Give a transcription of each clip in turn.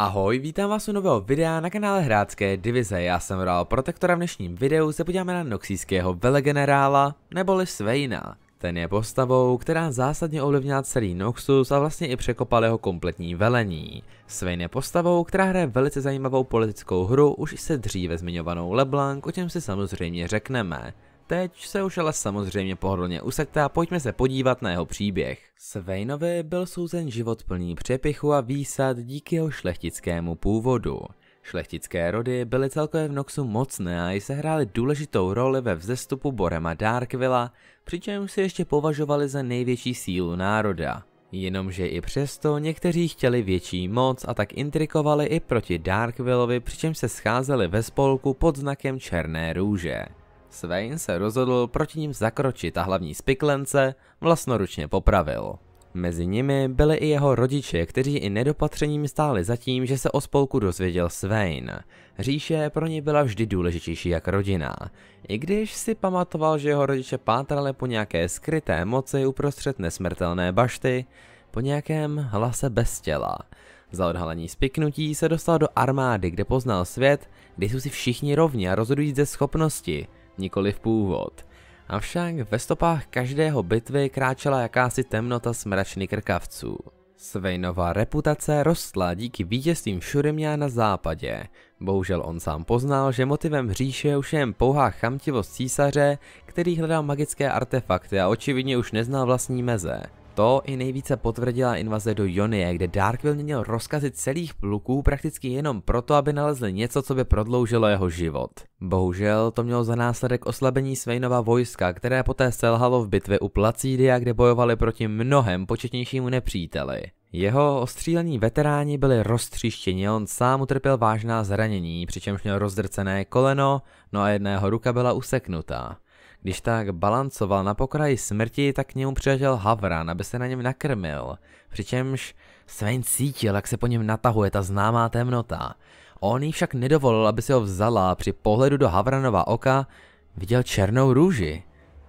Ahoj, vítám vás u nového videa na kanále Hrácké divize. Já jsem Rál Protektora, v dnešním videu se podíváme na noxijského velegenerála, neboli Svejna. Ten je postavou, která zásadně ovlivnila celý Noxus a vlastně i překopal jeho kompletní velení. Svejn je postavou, která hraje velice zajímavou politickou hru, už se dříve zmiňovanou Leblanc, o čem si samozřejmě řekneme. Teď se už ale samozřejmě pohodlně usaďte a pojďme se podívat na jeho příběh. Svejnovi byl souzen život plný přepichu a výsad díky jeho šlechtickému původu. Šlechtické rody byly celkově v Noxu mocné a i sehrály důležitou roli ve vzestupu Borema Darkvilla, přičemž se ještě považovali za největší sílu národa. Jenomže i přesto někteří chtěli větší moc a tak intrikovali i proti Darkvillovi, přičemž se scházeli ve spolku pod znakem Černé růže. Svein se rozhodl proti ním zakročit a hlavní spiklence vlastnoručně popravil. Mezi nimi byli i jeho rodiče, kteří i nedopatřením stáli za tím, že se o spolku dozvěděl Svein. Říše pro ně byla vždy důležitější jak rodina. I když si pamatoval, že jeho rodiče pátrali po nějaké skryté moci uprostřed nesmrtelné bašty, po nějakém hlase bez těla. Za odhalení spiknutí se dostal do armády, kde poznal svět, kde jsou si všichni rovni a rozhodují ze schopnosti, nikoli v původ. Avšak ve stopách každého bitvy kráčela jakási temnota smračny krkavců. Svejnová reputace rostla díky vítězstvím Šurimia na západě. Bohužel on sám poznal, že motivem hříše už je jen pouhá chamtivost císaře, který hledal magické artefakty a očividně už neznal vlastní meze. To i nejvíce potvrdila invaze do Jonie, kde Dark měl rozkazit celých pluků prakticky jenom proto, aby nalezli něco, co by prodloužilo jeho život. Bohužel to mělo za následek oslabení Svejnova vojska, které poté selhalo v bitvě u Placidia, kde bojovali proti mnohem početnějšímu nepříteli. Jeho ostřílení veteráni byli roztříštěni, on sám utrpěl vážná zranění, přičemž měl rozdrcené koleno, no a jedného ruka byla useknutá. Když tak balancoval na pokraji smrti, tak k němu přiletěl Havran, aby se na něm nakrmil. Přičemž Sven cítil, jak se po něm natahuje ta známá temnota. On jí však nedovolil, aby se ho vzala a při pohledu do Havranova oka viděl černou růži.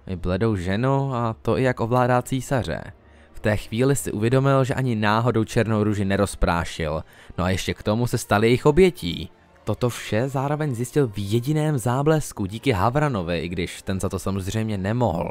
I bledou ženu a to i jak ovládá císaře. V té chvíli si uvědomil, že ani náhodou černou růži nerozprášil. No a ještě k tomu se stali jejich obětí. Toto vše zároveň zjistil v jediném záblesku díky Havranovi, i když ten za to samozřejmě nemohl.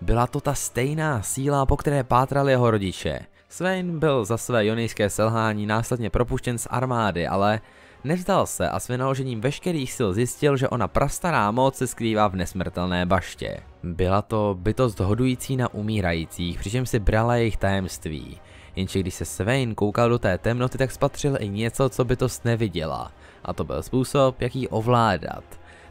Byla to ta stejná síla, po které pátral jeho rodiče. Svein byl za své jonijské selhání následně propuštěn z armády, ale nevzdal se a s vynaložením veškerých sil zjistil, že ona prastará moc se skrývá v nesmrtelné baště. Byla to bytost hodující na umírajících, přičemž si brala jejich tajemství. Jenže když se Svein koukal do té temnoty, tak spatřil i něco, co bytost neviděla a to byl způsob, jak ji ovládat.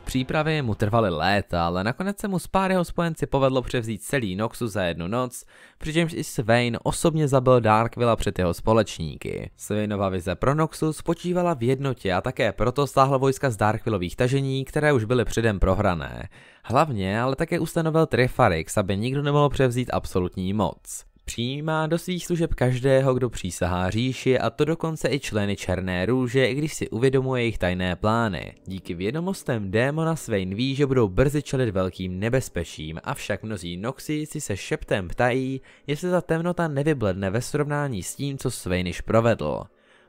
Přípravy mu trvaly léta, ale nakonec se mu s pár jeho spojenci povedlo převzít celý Noxu za jednu noc, přičemž i Svein osobně zabil Darkvilla před jeho společníky. Sveinova vize pro Noxu spočívala v jednotě a také proto stáhl vojska z Darkvillových tažení, které už byly předem prohrané. Hlavně ale také ustanovil Trifarix, aby nikdo nemohl převzít absolutní moc. Přijímá do svých služeb každého, kdo přísahá říši a to dokonce i členy Černé růže, i když si uvědomuje jejich tajné plány. Díky vědomostem démona Svein ví, že budou brzy čelit velkým nebezpečím, avšak mnozí Noxy si se šeptem ptají, jestli ta temnota nevybledne ve srovnání s tím, co Svein již provedl.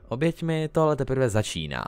Oběťmi to ale teprve začíná.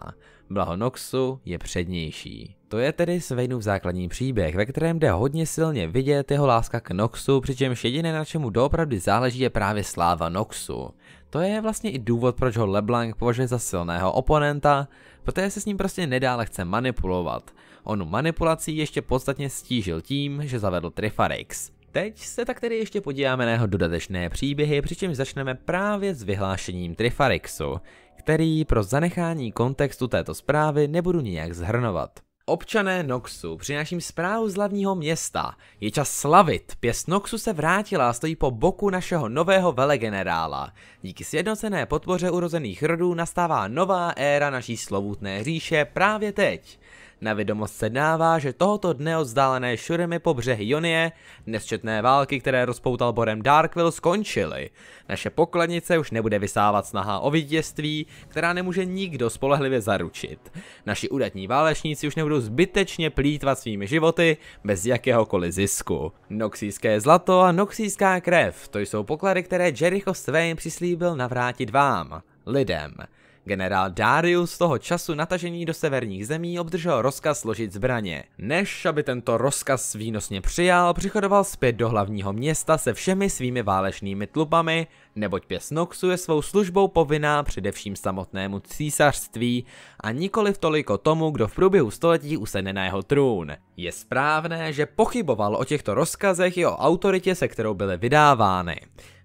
Blaho Noxu je přednější. To je tedy Svejnův základní příběh, ve kterém jde hodně silně vidět jeho láska k Noxu, přičemž jediné na čemu doopravdy záleží je právě sláva Noxu. To je vlastně i důvod, proč ho LeBlanc považuje za silného oponenta, protože se s ním prostě nedá lehce manipulovat. On manipulací ještě podstatně stížil tím, že zavedl Trifarix. Teď se tak tedy ještě podíváme na jeho dodatečné příběhy, přičemž začneme právě s vyhlášením Trifarixu, který pro zanechání kontextu této zprávy nebudu nijak zhrnovat. Občané Noxu, přináším zprávu z hlavního města. Je čas slavit. Pěst Noxu se vrátila a stojí po boku našeho nového velegenerála. Díky sjednocené podpoře urozených rodů nastává nová éra naší slovutné říše právě teď. Na vědomost se dává, že tohoto dne odzdálené šuremy po břehy Jonie nesčetné války, které rozpoutal Borem Darkville, skončily. Naše pokladnice už nebude vysávat snaha o vítězství, která nemůže nikdo spolehlivě zaručit. Naši udatní válečníci už nebudou zbytečně plítvat svými životy bez jakéhokoliv zisku. Noxijské zlato a noxijská krev, to jsou poklady, které Jericho Svein přislíbil navrátit vám, lidem. Generál Darius z toho času natažení do severních zemí obdržel rozkaz složit zbraně. Než aby tento rozkaz výnosně přijal, přichodoval zpět do hlavního města se všemi svými válečnými tlupami, neboť pěs Noxu je svou službou povinná především samotnému císařství a nikoli v toliko tomu, kdo v průběhu století usedne na jeho trůn. Je správné, že pochyboval o těchto rozkazech i o autoritě, se kterou byly vydávány.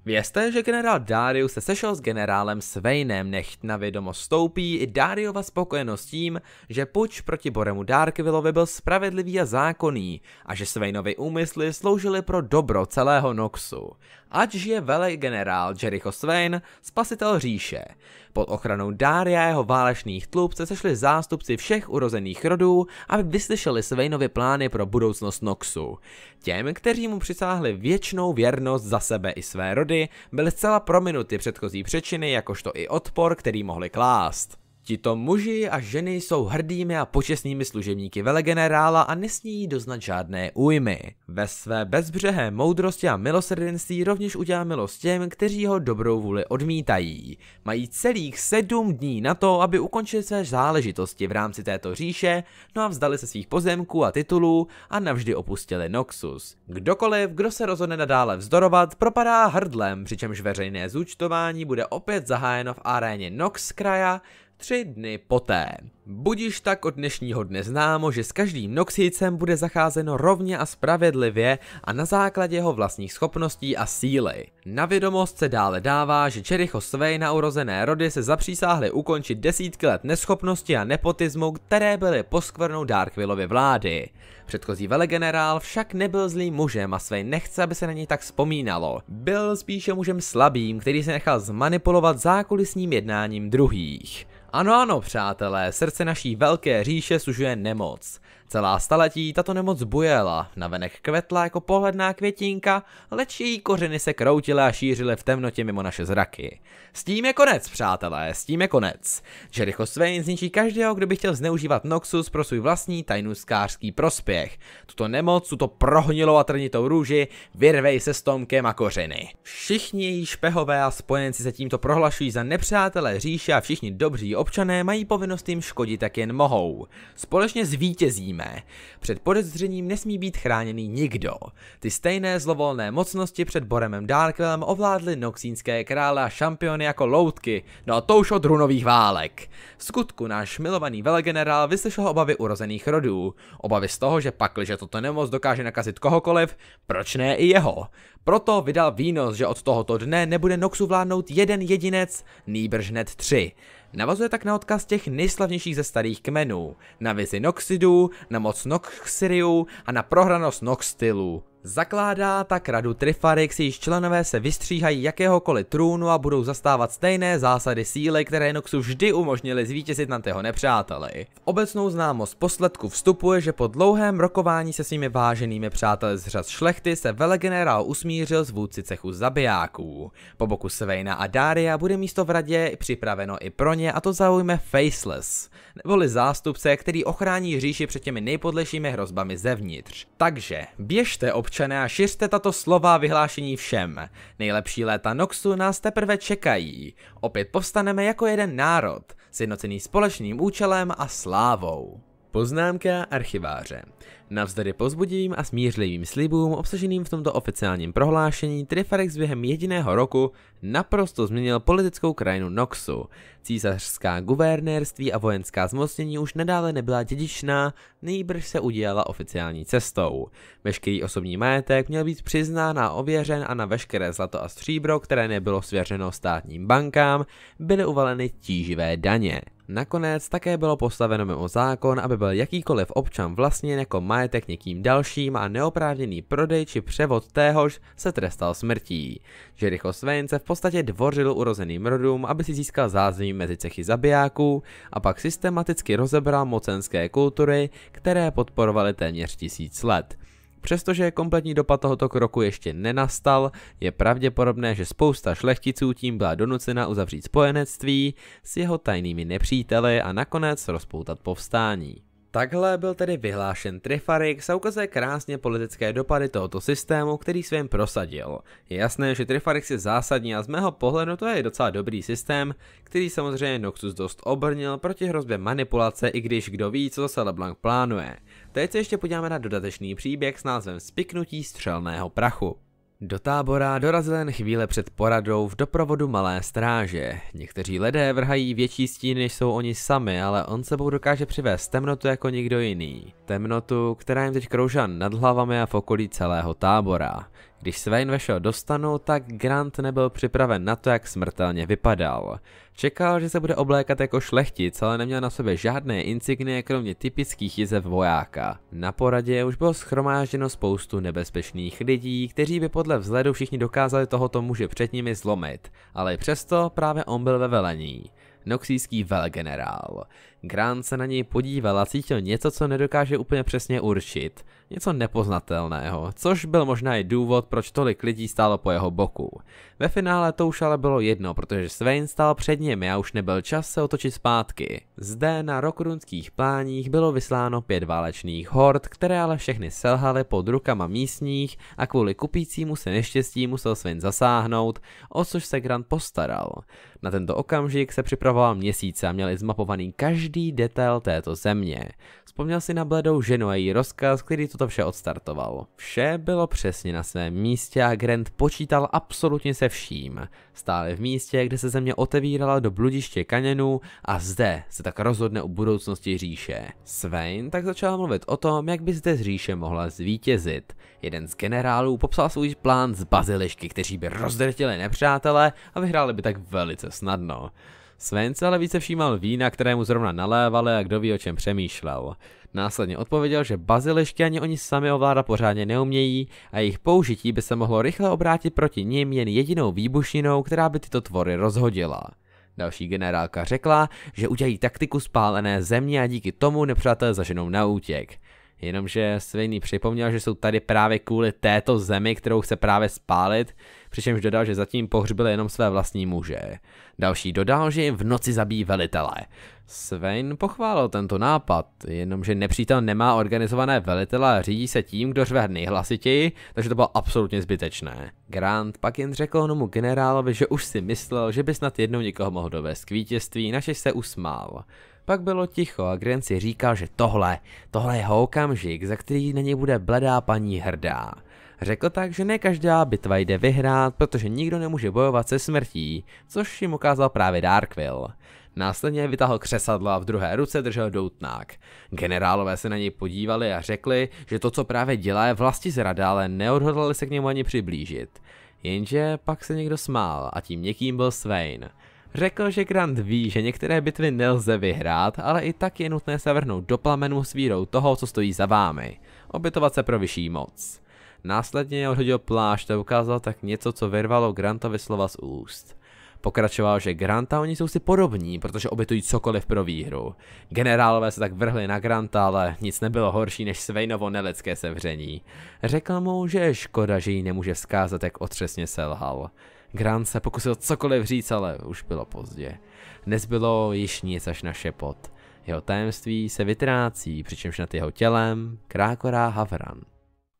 Vězte, že generál Darius se sešel s generálem Sveinem, nechť na vědomo stoupí i Dariova spokojenost tím, že puč proti Boremu Darkvillovi byl spravedlivý a zákonný a že Sveinovi úmysly sloužily pro dobro celého Noxu ať žije vele generál Jericho Swain, spasitel říše. Pod ochranou Dária jeho válečných tlup se sešli zástupci všech urozených rodů, aby vyslyšeli Swainovi plány pro budoucnost Noxu. Těm, kteří mu přisáhli věčnou věrnost za sebe i své rody, byly zcela prominuty předchozí přečiny, jakožto i odpor, který mohli klást. Tito muži a ženy jsou hrdými a počestnými služebníky velegenerála a jí doznat žádné újmy. Ve své bezbřehé moudrosti a milosrdenství rovněž udělá milost těm, kteří ho dobrou vůli odmítají. Mají celých sedm dní na to, aby ukončili své záležitosti v rámci této říše, no a vzdali se svých pozemků a titulů a navždy opustili Noxus. Kdokoliv, kdo se rozhodne nadále vzdorovat, propadá hrdlem, přičemž veřejné zúčtování bude opět zahájeno v aréně Nox kraja, tři dny poté. Budíš tak od dnešního dne známo, že s každým Noxicem bude zacházeno rovně a spravedlivě a na základě jeho vlastních schopností a síly. Na vědomost se dále dává, že Čericho Svej na urozené rody se zapřísáhly ukončit desítky let neschopnosti a nepotismu, které byly poskvrnou Darkvillovi vlády. Předchozí velegenerál však nebyl zlým mužem a Svej nechce, aby se na něj tak vzpomínalo. Byl spíše mužem slabým, který se nechal zmanipulovat zákulisním jednáním druhých. Ano, ano, přátelé, srdce naší velké říše sužuje nemoc. Celá staletí tato nemoc bujela, navenek kvetla jako pohledná květinka, leč její kořeny se kroutily a šířily v temnotě mimo naše zraky. S tím je konec, přátelé, s tím je konec. Jericho Swain zničí každého, kdo by chtěl zneužívat Noxus pro svůj vlastní tajnuskářský prospěch. Tuto nemoc, tuto prohnilou a trnitou růži, vyrvej se tomkem a kořeny. Všichni její špehové a spojenci se tímto prohlašují za nepřátelé říše a všichni dobří občané mají povinnost jim škodit, jak jen mohou. Společně zvítězíme zřejmé. Před podezřením nesmí být chráněný nikdo. Ty stejné zlovolné mocnosti před Boremem Darkwellem ovládly noxínské krále a šampiony jako loutky, no a to už od runových válek. V skutku náš milovaný velegenerál vyslyšel obavy urozených rodů. Obavy z toho, že pakliže toto nemoc dokáže nakazit kohokoliv, proč ne i jeho? Proto vydal výnos, že od tohoto dne nebude Noxu vládnout jeden jedinec, nýbrž hned tři. Navazuje tak na odkaz těch nejslavnějších ze starých kmenů, na vizi Noxidů, na moc Noxiriu a na prohranost Noxtilu. Zakládá tak radu Trifarix, jejíž členové se vystříhají jakéhokoliv trůnu a budou zastávat stejné zásady síly, které Noxu vždy umožnily zvítězit nad jeho nepřáteli. V obecnou známost posledku vstupuje, že po dlouhém rokování se svými váženými přáteli z řad šlechty se velegenerál usmířil s vůdci cechu zabijáků. Po boku Svejna a Daria bude místo v radě připraveno i pro ně a to zaujme Faceless, neboli zástupce, který ochrání říši před těmi nejpodlejšími hrozbami zevnitř. Takže běžte ob občané a šiřte tato slova vyhlášení všem. Nejlepší léta Noxu nás teprve čekají. Opět povstaneme jako jeden národ, sjednocený společným účelem a slávou. Poznámka archiváře. Navzdory pozbudivým a smířlivým slibům obsaženým v tomto oficiálním prohlášení, Trifarex během jediného roku naprosto změnil politickou krajinu Noxu. Císařská guvernérství a vojenská zmocnění už nadále nebyla dědičná, nejbrž se udělala oficiální cestou. Veškerý osobní majetek měl být přiznán a ověřen a na veškeré zlato a stříbro, které nebylo svěřeno státním bankám, byly uvaleny tíživé daně. Nakonec také bylo postaveno mimo zákon, aby byl jakýkoliv občan vlastně jako majetek majetek někým dalším a neoprávněný prodej či převod téhož se trestal smrtí. Jericho Svein se v podstatě dvořil urozeným rodům, aby si získal zázemí mezi cechy zabijáků a pak systematicky rozebral mocenské kultury, které podporovaly téměř tisíc let. Přestože kompletní dopad tohoto kroku ještě nenastal, je pravděpodobné, že spousta šlechticů tím byla donucena uzavřít spojenectví s jeho tajnými nepříteli a nakonec rozpoutat povstání. Takhle byl tedy vyhlášen Trifarik a ukazuje krásně politické dopady tohoto systému, který svým prosadil. Je jasné, že Trifarik je zásadní a z mého pohledu to je docela dobrý systém, který samozřejmě Noxus dost obrnil proti hrozbě manipulace, i když kdo ví, co LeBlanc plánuje. Teď se ještě podíváme na dodatečný příběh s názvem Spiknutí střelného prachu. Do tábora dorazil jen chvíle před poradou v doprovodu malé stráže. Někteří lidé vrhají větší stíny, než jsou oni sami, ale on sebou dokáže přivést temnotu jako nikdo jiný. Temnotu, která jim teď kroužá nad hlavami a v okolí celého tábora. Když Svein vešel do stanu, tak Grant nebyl připraven na to, jak smrtelně vypadal. Čekal, že se bude oblékat jako šlechtic, ale neměl na sobě žádné insignie, kromě typických jizev vojáka. Na poradě už bylo schromážděno spoustu nebezpečných lidí, kteří by podle vzhledu všichni dokázali tohoto muže před nimi zlomit, ale přesto právě on byl ve velení. Noxijský velgenerál. Grant se na něj podíval a cítil něco, co nedokáže úplně přesně určit. Něco nepoznatelného, což byl možná i důvod, proč tolik lidí stálo po jeho boku. Ve finále to už ale bylo jedno, protože Svein stál před nimi a už nebyl čas se otočit zpátky. Zde na rokrunských pláních bylo vysláno pět válečných hord, které ale všechny selhaly pod rukama místních a kvůli kupícímu se neštěstí musel Svein zasáhnout, o což se Grant postaral. Na tento okamžik se připravoval měsíce a měli zmapovaný každý každý detail této země. Vzpomněl si na bledou ženu a její rozkaz, který toto vše odstartoval. Vše bylo přesně na svém místě a Grant počítal absolutně se vším. Stále v místě, kde se země otevírala do bludiště kaněnů a zde se tak rozhodne o budoucnosti říše. Svein tak začal mluvit o tom, jak by zde z říše mohla zvítězit. Jeden z generálů popsal svůj plán z bazilišky, kteří by rozdrtili nepřátele a vyhráli by tak velice snadno. Sven se ale více všímal vína, kterému zrovna nalévali a kdo ví o čem přemýšlel. Následně odpověděl, že bazilešky ani oni sami ovládat pořádně neumějí a jejich použití by se mohlo rychle obrátit proti nim jen jedinou výbušninou, která by tyto tvory rozhodila. Další generálka řekla, že udělají taktiku spálené země a díky tomu nepřátelé zaženou na útěk. Jenomže Svejný připomněl, že jsou tady právě kvůli této zemi, kterou chce právě spálit, přičemž dodal, že zatím pohřbili jenom své vlastní muže. Další dodal, že jim v noci zabíjí velitele. Svein pochválil tento nápad, jenomže nepřítel nemá organizované velitele a řídí se tím, kdo řve nejhlasitěji, takže to bylo absolutně zbytečné. Grant pak jen řekl onomu generálovi, že už si myslel, že by snad jednou někoho mohl dovést k vítězství, načež se usmál. Pak bylo ticho a Grant si říkal, že tohle, tohle je ho okamžik, za který na něj bude bledá paní hrdá. Řekl tak, že ne každá bitva jde vyhrát, protože nikdo nemůže bojovat se smrtí, což jim ukázal právě Darkville. Následně vytáhl křesadla a v druhé ruce držel doutnák. Generálové se na něj podívali a řekli, že to, co právě dělá, je vlasti zrada, ale neodhodlali se k němu ani přiblížit. Jenže pak se někdo smál a tím někým byl Svein. Řekl, že Grant ví, že některé bitvy nelze vyhrát, ale i tak je nutné se vrhnout do plamenu s vírou toho, co stojí za vámi. Obytovat se pro vyšší moc. Následně je odhodil plášť a ukázal tak něco, co vyrvalo Grantovi slova z úst. Pokračoval, že Granta oni jsou si podobní, protože obětují cokoliv pro výhru. Generálové se tak vrhli na Granta, ale nic nebylo horší než Svejnovo nelidské sevření. Řekl mu, že je škoda, že jí nemůže vzkázat, jak otřesně selhal. Grant se pokusil cokoliv říct, ale už bylo pozdě. Nezbylo již nic až na šepot. Jeho tajemství se vytrácí, přičemž nad jeho tělem krákorá havran.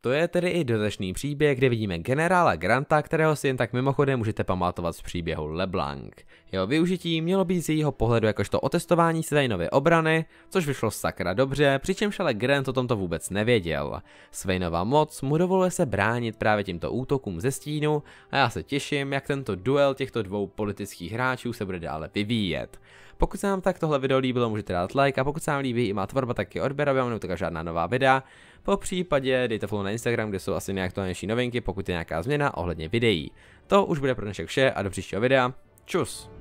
To je tedy i dodatečný příběh, kde vidíme generála Granta, kterého si jen tak mimochodem můžete pamatovat z příběhu LeBlanc. Jeho využití mělo být z jejího pohledu jakožto otestování Svejnovy obrany, což vyšlo sakra dobře, přičemž ale Grant o tomto vůbec nevěděl. Svejnova moc mu dovoluje se bránit právě tímto útokům ze stínu a já se těším, jak tento duel těchto dvou politických hráčů se bude dále vyvíjet. Pokud se vám tak tohle video líbilo, můžete dát like a pokud se vám líbí i má tvorba, tak je odběr, aby vám neutekla žádná nová videa. Po případě dejte follow na Instagram, kde jsou asi nejaktuálnější novinky, pokud je nějaká změna ohledně videí. To už bude pro dnešek vše a do příštího videa. Čus!